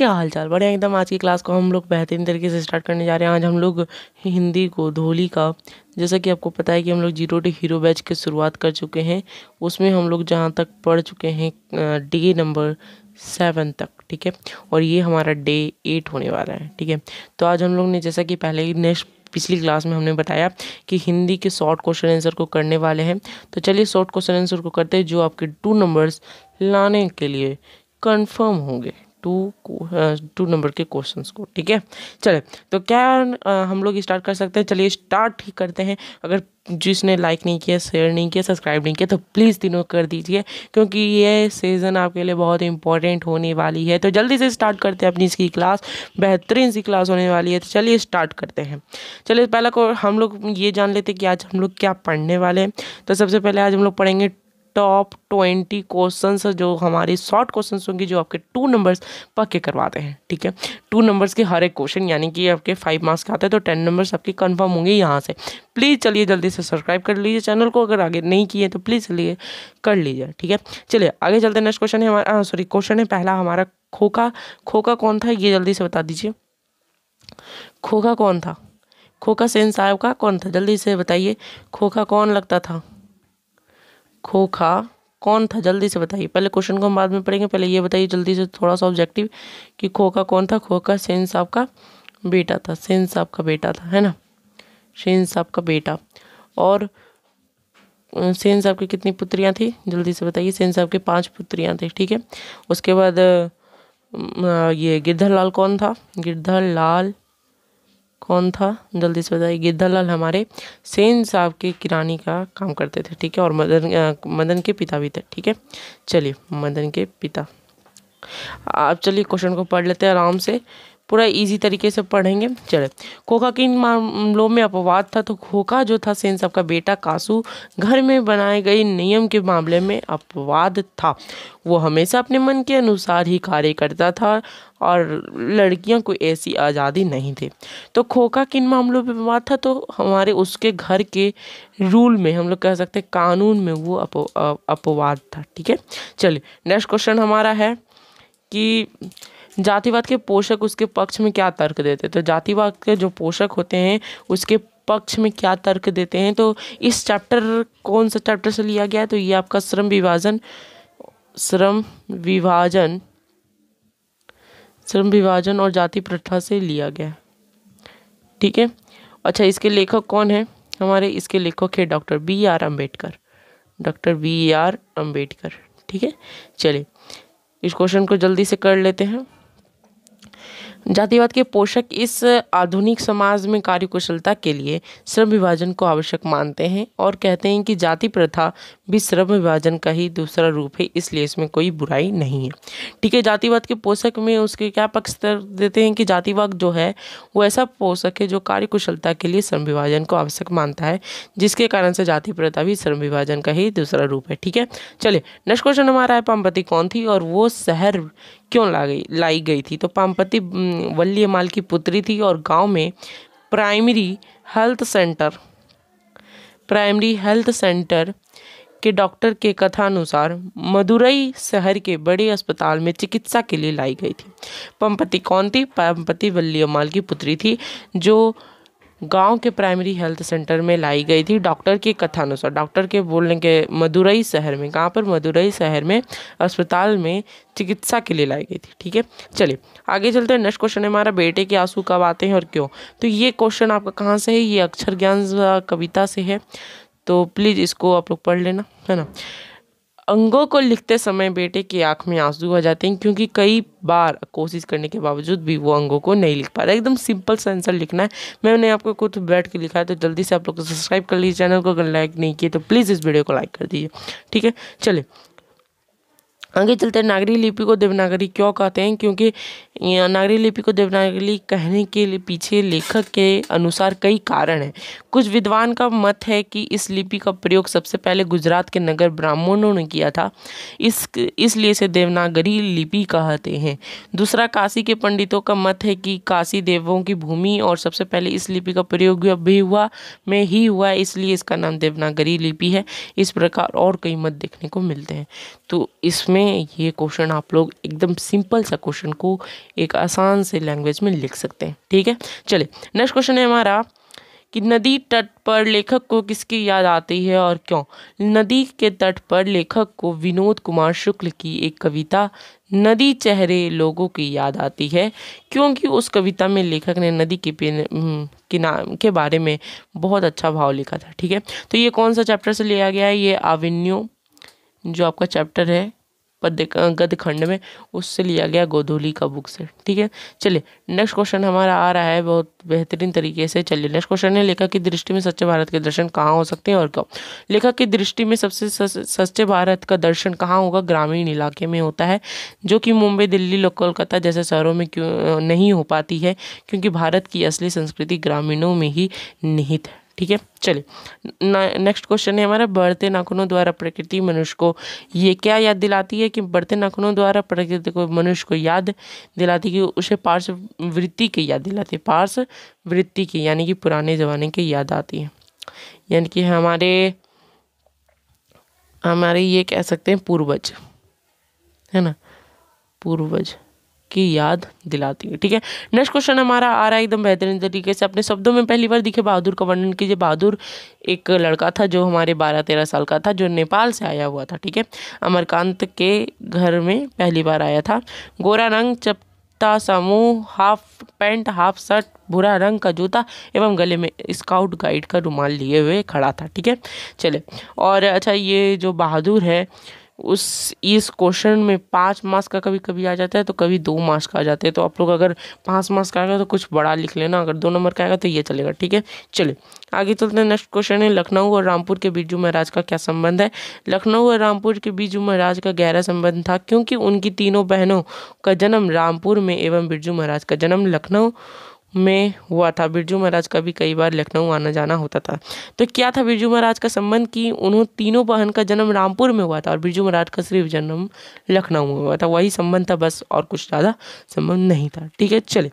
क्या हाल चाल बढ़िया एकदम आज की क्लास को हम लोग बेहतरीन तरीके से स्टार्ट करने जा रहे हैं आज हम लोग हिंदी को धोली का जैसा कि आपको पता है कि हम लोग जीरो टू हीरो बैच की शुरुआत कर चुके हैं उसमें हम लोग जहाँ तक पढ़ चुके हैं डे नंबर सेवन तक ठीक है और ये हमारा डे एट होने वाला है ठीक है तो आज हम लोग ने जैसा कि पहले ही नेक्स्ट पिछली क्लास में हमने बताया कि हिंदी के शॉर्ट क्वेश्चन आंसर को करने वाले हैं तो चलिए शॉर्ट क्वेश्चन आंसर को करते हैं जो आपके टू नंबर्स लाने के लिए कंफर्म होंगे टू टू नंबर के क्वेश्चन को ठीक है चले तो क्या uh, हम लोग स्टार्ट कर सकते हैं चलिए स्टार्ट ही करते हैं अगर जिसने लाइक नहीं किया शेयर नहीं किया सब्सक्राइब नहीं किया तो प्लीज़ तीनों कर दीजिए क्योंकि ये सीज़न आपके लिए बहुत इंपॉर्टेंट होने वाली है तो जल्दी से स्टार्ट करते हैं अपनी इसकी क्लास बेहतरीन सी क्लास होने वाली है तो चलिए स्टार्ट करते हैं चलिए पहला को हम लोग ये जान लेते हैं कि आज हम लोग क्या पढ़ने वाले हैं तो सबसे पहले आज हम लोग पढ़ेंगे टॉप ट्वेंटी क्वेश्चंस जो हमारे शॉर्ट क्वेश्चंस होंगे जो आपके टू नंबर्स पक्के करवाते हैं ठीक है टू नंबर्स के हर एक क्वेश्चन यानी कि आपके फाइव मार्क्स का आते हैं तो टेन नंबर्स आपके कन्फर्म होंगे यहाँ से प्लीज़ चलिए जल्दी से सब्सक्राइब कर लीजिए चैनल को अगर आगे नहीं किए तो प्लीज़ चलिए कर लीजिए ठीक है चलिए आगे चलते नेक्स्ट क्वेश्चन है हमारा सॉरी हाँ, क्वेश्चन है पहला हमारा खोखा खोखा कौन था ये जल्दी से बता दीजिए खोखा कौन था खोखा सेंस का कौन था जल्दी से बताइए खोखा कौन लगता था खोखा कौन था जल्दी से बताइए पहले क्वेश्चन को हम बाद में पढ़ेंगे पहले ये बताइए जल्दी से थोड़ा सा ऑब्जेक्टिव कि खोखा कौन था खोखा सेन साहब का बेटा था सेन साहब का बेटा था है ना सेन साहब का बेटा और सेन साहब की कितनी पुत्रियाँ थी जल्दी से बताइए सेन साहब के पाँच पुत्रियाँ थी ठीक है उसके बाद ये गिरधर लाल कौन था गिरधर लाल कौन था जल्दी से बताइए गिद्धलाल हमारे सेन साहब के किरानी का काम करते थे ठीक है और मदन आ, मदन के पिता भी थे ठीक है चलिए मदन के पिता आप चलिए क्वेश्चन को पढ़ लेते हैं आराम से पूरा इजी तरीके से पढ़ेंगे चले खोखा किन मामलों में अपवाद था तो खोखा जो था सेन साहब का बेटा कासू घर में बनाए गए नियम के मामले में अपवाद था वो हमेशा अपने मन के अनुसार ही कार्य करता था और लड़कियों को ऐसी आज़ादी नहीं थी तो खोखा किन मामलों पे बना था तो हमारे उसके घर के रूल में हम लोग कह सकते हैं कानून में वो अपो अपवाद था ठीक है चलिए नेक्स्ट क्वेश्चन हमारा है कि जातिवाद के पोषक उसके पक्ष में क्या तर्क देते तो जातिवाद के जो पोषक होते हैं उसके पक्ष में क्या तर्क देते हैं तो इस चैप्टर कौन सा चैप्टर से लिया गया है तो ये आपका श्रम विभाजन श्रम विभाजन श्रम विभाजन और जाति प्रथा से लिया गया ठीक है अच्छा इसके लेखक कौन है हमारे इसके लेखक है doctor B R Ambedkar doctor B R Ambedkar ठीक है चलिए इस क्वेश्चन को जल्दी से कर लेते हैं जातिवाद के पोषक इस आधुनिक समाज में कार्यकुशलता के लिए श्रम विभाजन को आवश्यक मानते हैं और कहते हैं कि जाति प्रथा भी श्रम विभाजन का ही दूसरा रूप है इसलिए इसमें कोई बुराई नहीं है ठीक है जातिवाद के पोषक में उसके क्या पक्ष देते हैं कि जातिवाद जो है वो ऐसा पोषक है जो कार्यकुशलता के लिए श्रम विभाजन को आवश्यक मानता है जिसके कारण से जाति प्रथा भी श्रम विभाजन का ही दूसरा रूप है ठीक है चलिए नेक्स्ट क्वेश्चन हमारा है पंपति कौन थी और वो शहर क्यों ला गई लाई गई थी तो पामपति वल्ली माल की पुत्री थी और गांव में primary health centre primary health centre के डॉक्टर के कथानुसार मदुरई शहर के बड़े अस्पताल में चिकित्सा के लिए लाई गई थी पंपति कौन थी पंपति वल्लीमाल की पुत्री थी जो गांव के प्राइमरी हेल्थ सेंटर में लाई गई थी डॉक्टर के कथानुसार डॉक्टर के बोलने के मदुरई शहर में कहाँ पर मदुरई शहर में अस्पताल में चिकित्सा के लिए लाई गई थी ठीक है चलिए आगे चलते हैं नेक्स्ट क्वेश्चन है हमारा बेटे के आंसू कब आते हैं और क्यों तो ये क्वेश्चन आपका कहाँ से है ये अक्षर ज्ञान कविता से है तो प्लीज़ इसको आप लोग पढ़ लेना है ना अंगों को लिखते समय बेटे की आंख में आंसू आ जाते हैं क्योंकि कई बार कोशिश करने के बावजूद भी वो अंगों को नहीं लिख पाता एकदम सिंपल सा आंसर लिखना है मैंने आपको खुद बैठ के लिखा है तो जल्दी से आप लोग सब्सक्राइब कर लीजिए चैनल को अगर लाइक नहीं किए तो प्लीज़ इस वीडियो को लाइक कर दीजिए ठीक है चलिए आगे चलते नागरी लिपि को देवनागरी क्यों कहते हैं क्योंकि नागरी लिपि को देवनागरी कहने के लिए पीछे लेखक के अनुसार कई कारण हैं कुछ विद्वान का मत है कि इस लिपि का प्रयोग सबसे पहले गुजरात के नगर ब्राह्मणों ने किया था इस इसलिए इसे देवनागरी लिपि कहते हैं दूसरा काशी के पंडितों का मत है कि काशी देवों की भूमि और सबसे पहले इस लिपि का प्रयोग भी हुआ में ही हुआ इसलिए इसका नाम देवनागरी लिपि है इस प्रकार और कई मत देखने को मिलते हैं तो इसमें में ये क्वेश्चन आप लोग एकदम सिंपल सा क्वेश्चन को एक आसान से लैंग्वेज में लिख सकते हैं ठीक है चले नेक्स्ट क्वेश्चन है हमारा कि नदी तट पर लेखक को किसकी याद आती है और क्यों नदी के तट पर लेखक को विनोद कुमार शुक्ल की एक कविता नदी चेहरे लोगों की याद आती है क्योंकि उस कविता में लेखक ने नदी के किनार हम्म, के बारे में बहुत अच्छा भाव लिखा था ठीक है तो ये कौन सा चैप्टर से लिया गया है ये आविन्यो जो आपका चैप्टर है पद्य गद्य खंड में उससे लिया गया गोधूली का बुक से ठीक है चलिए नेक्स्ट क्वेश्चन हमारा आ रहा है बहुत बेहतरीन तरीके से चलिए नेक्स्ट क्वेश्चन है लेखक की दृष्टि में सच्चे भारत के दर्शन कहाँ हो सकते हैं और क्यों लेखक की दृष्टि में सबसे सच्चे भारत का दर्शन कहाँ होगा ग्रामीण इलाके में होता है जो कि मुंबई दिल्ली कोलकाता जैसे शहरों में क्यों नहीं हो पाती है क्योंकि भारत की असली संस्कृति ग्रामीणों में ही निहित है ठीक है चलिए नेक्स्ट क्वेश्चन है हमारा बढ़ते नाखूनों द्वारा प्रकृति मनुष्य को ये क्या याद दिलाती है कि बढ़ते नाखूनों द्वारा प्रकृति को मनुष्य को याद दिलाती है कि उसे पार्श्व वृत्ति की याद दिलाती है पार्श्ववृत्ति की यानी कि पुराने ज़माने की याद आती है यानी कि हमारे हमारे ये कह सकते हैं पूर्वज है ना पूर्वज की याद दिलाती है ठीक है नेक्स्ट क्वेश्चन हमारा आ रहा है एकदम बेहतरीन तरीके से अपने शब्दों में पहली बार दिखे बहादुर का वर्णन कीजिए बहादुर एक लड़का था जो हमारे बारह तेरह साल का था जो नेपाल से आया हुआ था ठीक है अमरकांत के घर में पहली बार आया था गोरा रंग चपटा समूह हाफ पैंट हाफ शर्ट भूरा रंग का जूता एवं गले में स्काउट गाइड का रुमाल लिए हुए खड़ा था ठीक है चले और अच्छा ये जो बहादुर है उस इस क्वेश्चन में पाँच मार्क्स का कभी कभी आ जाता है तो कभी दो मार्क्स का आ जाता है तो आप लोग अगर पाँच मार्क्स का आएगा तो कुछ बड़ा लिख लेना अगर दो नंबर का आएगा तो ये चलेगा ठीक है चलिए आगे चलते हैं नेक्स्ट क्वेश्चन है लखनऊ और रामपुर के बीजू महाराज का क्या संबंध है लखनऊ और रामपुर के बीजू महाराज का गहरा संबंध था क्योंकि उनकी तीनों बहनों का जन्म रामपुर में एवं बिरजू महाराज का जन्म लखनऊ में हुआ था बिरजू महाराज का भी कई बार लखनऊ आना जाना होता था तो क्या था बिरजू महाराज का संबंध कि उन्होंने तीनों बहन का जन्म रामपुर में हुआ था और बिरजू महाराज का सिर्फ जन्म लखनऊ में हुआ था वही संबंध था बस और कुछ ज़्यादा संबंध नहीं था ठीक है चले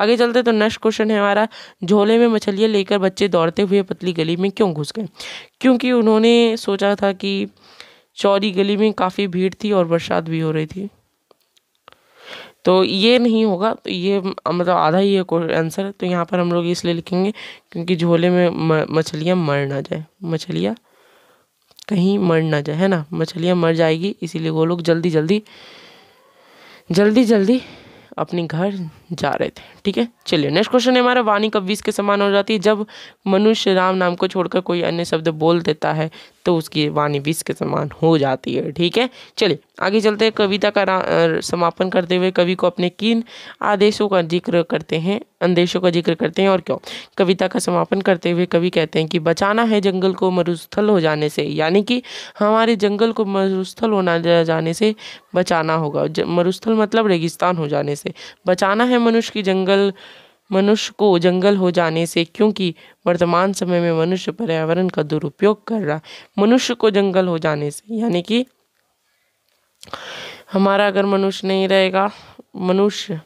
आगे चलते तो नेक्स्ट क्वेश्चन है हमारा झोले में मछलियाँ लेकर बच्चे दौड़ते हुए पतली गली में क्यों घुस गए क्योंकि उन्होंने सोचा था कि चौरी गली में काफ़ी भीड़ थी और बरसात भी हो रही थी तो ये नहीं होगा तो ये मतलब आधा ही है आंसर तो यहाँ पर हम लोग इसलिए लिखेंगे क्योंकि झोले में मछलियाँ मर ना जाए मछलियाँ कहीं मर ना जाए है ना मछलियाँ मर जाएगी इसीलिए वो लोग जल्दी जल्दी जल्दी जल्दी अपने घर जा रहे थे ठीक है चलिए नेक्स्ट क्वेश्चन है हमारा वाणी कब विष के समान हो जाती है जब मनुष्य राम नाम को छोड़कर कोई अन्य शब्द बोल देता है तो उसकी वाणी विष के समान हो जाती है ठीक है चलिए आगे चलते हैं कविता का समापन करते हुए कवि को अपने किन आदेशों का जिक्र करते हैं अंदेशों का जिक्र करते हैं और क्यों कविता का समापन करते हुए कवि कहते हैं कि बचाना है जंगल को मरुस्थल हो जाने से यानी कि हमारे जंगल को मरुस्थल होना जाने से बचाना होगा मरुस्थल मतलब रेगिस्तान हो जाने से बचाना है है मनुष्य की जंगल मनुष्य को जंगल हो जाने से क्योंकि वर्तमान समय में मनुष्य पर्यावरण का दुरुपयोग कर रहा है मनुष्य को जंगल हो जाने से यानी कि हमारा अगर मनुष्य नहीं रहेगा मनुष्य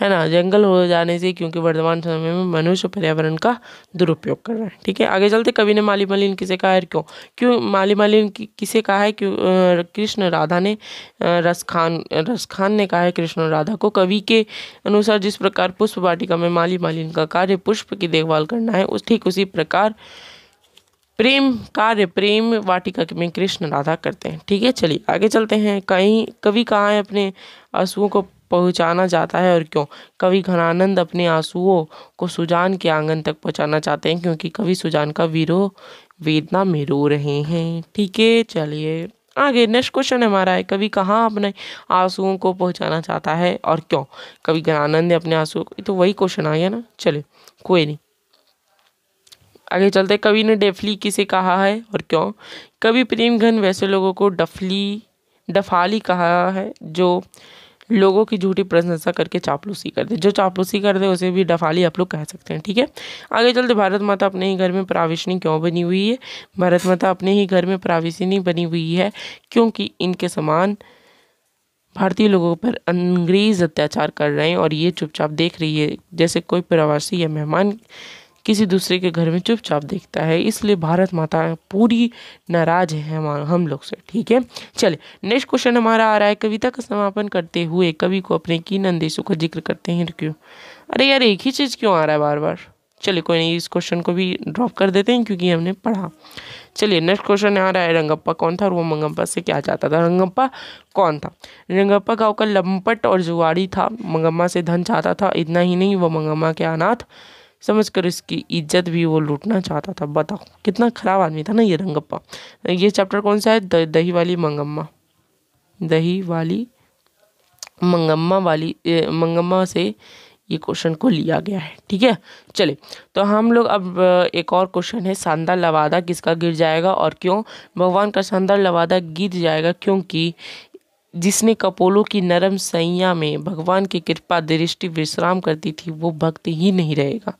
है ना जंगल हो जाने से क्योंकि वर्तमान समय में मनुष्य पर्यावरण का दुरुपयोग कर रहा है ठीक है आगे चलते कवि ने माली मालिन किसे कहा है क्यों क्यों माली मालिन किसे कहा है क्यों कृष्ण राधा ने रसखान रसखान ने कहा है कृष्ण राधा को कवि के अनुसार जिस प्रकार पुष्प वाटिका में माली मालिन का कार्य पुष्प की देखभाल करना है उस ठीक उसी प्रकार प्रेम कार्य प्रेम वाटिका में कृष्ण राधा करते हैं ठीक है चलिए आगे चलते हैं कहीं कवि कहाँ है अपने आंसुओं को पहुंचाना चाहता है और क्यों कवि घनानंद अपने आंसुओं को सुजान के आंगन तक पहुंचाना चाहते हैं क्योंकि कवि सुजान का वीरो वेदना में रो रहे हैं ठीक है चलिए आगे नेक्स्ट क्वेश्चन हमारा है कवि कहाँ अपने आंसुओं को पहुंचाना चाहता है और क्यों कवि घनानंद ने अपने आंसुओं को तो वही क्वेश्चन आ गया ना चले कोई नहीं आगे चलते कवि ने डेफली किसे कहा है और क्यों कवि प्रेम घन वैसे लोगों को डफली डफाली कहा है जो लोगों की झूठी प्रशंसा करके चापलूसी कर दे जो चापलूसी कर दे उसे भी डफाली आप लोग कह सकते हैं ठीक है आगे चलते भारत माता अपने ही घर में प्राविशनी क्यों बनी हुई है भारत माता अपने ही घर में प्राविशनी बनी हुई है क्योंकि इनके समान भारतीय लोगों पर अंग्रेज़ अत्याचार कर रहे हैं और ये चुपचाप देख रही है जैसे कोई प्रवासी या मेहमान किसी दूसरे के घर में चुपचाप देखता है इसलिए भारत माता पूरी नाराज है हम हम लोग से ठीक है चलिए नेक्स्ट क्वेश्चन हमारा आ रहा है कविता का समापन करते हुए कवि को अपने किन अंदेशों का जिक्र करते हैं क्यों अरे यार एक ही चीज़ क्यों आ रहा है बार बार चलिए कोई नहीं इस क्वेश्चन को भी ड्रॉप कर देते हैं क्योंकि हमने पढ़ा चलिए नेक्स्ट क्वेश्चन आ रहा है रंगप्पा कौन था और वो मंगम्पा से क्या चाहता था रंगप्पा कौन था रंगप्पा गाँव का लंपट और जुआड़ी था मंगम्मा से धन चाहता था इतना ही नहीं वो मंगम्मा के अनाथ समझ कर इसकी इज्जत भी वो लूटना चाहता था बताओ कितना खराब आदमी था ना ये रंगप्पा ये चैप्टर कौन सा है द, दही वाली मंगम्मा दही वाली मंगम्मा वाली ए, मंगम्मा से ये क्वेश्चन को लिया गया है ठीक है चले तो हम लोग अब एक और क्वेश्चन है शानदार लवादा किसका गिर जाएगा और क्यों भगवान का शानदार लवादा गिर जाएगा क्योंकि जिसने कपोलों की नरम सैया में भगवान की कृपा दृष्टि विश्राम करती थी वो भक्त ही नहीं रहेगा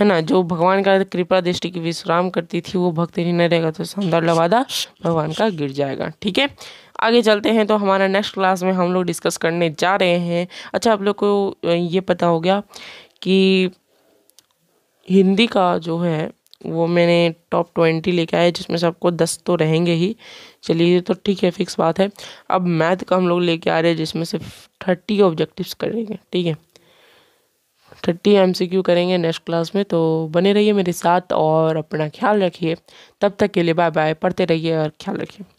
है ना जो भगवान का कृपा दृष्टि की विश्राम करती थी वो भक्त ही नहीं रहेगा तो सुंदर लवादा भगवान का गिर जाएगा ठीक है आगे चलते हैं तो हमारा नेक्स्ट क्लास में हम लोग डिस्कस करने जा रहे हैं अच्छा आप लोग को ये पता हो गया कि हिंदी का जो है वो मैंने टॉप ट्वेंटी लेके आया जिसमें सबको दस तो रहेंगे ही चलिए तो ठीक है फिक्स बात है अब मैथ का हम लोग लेके आ रहे हैं जिसमें से थर्टी ऑब्जेक्टिव्स करेंगे ठीक है थर्टी एम सी क्यू करेंगे नेक्स्ट क्लास में तो बने रहिए मेरे साथ और अपना ख्याल रखिए तब तक के लिए बाय बाय पढ़ते रहिए और ख्याल रखिए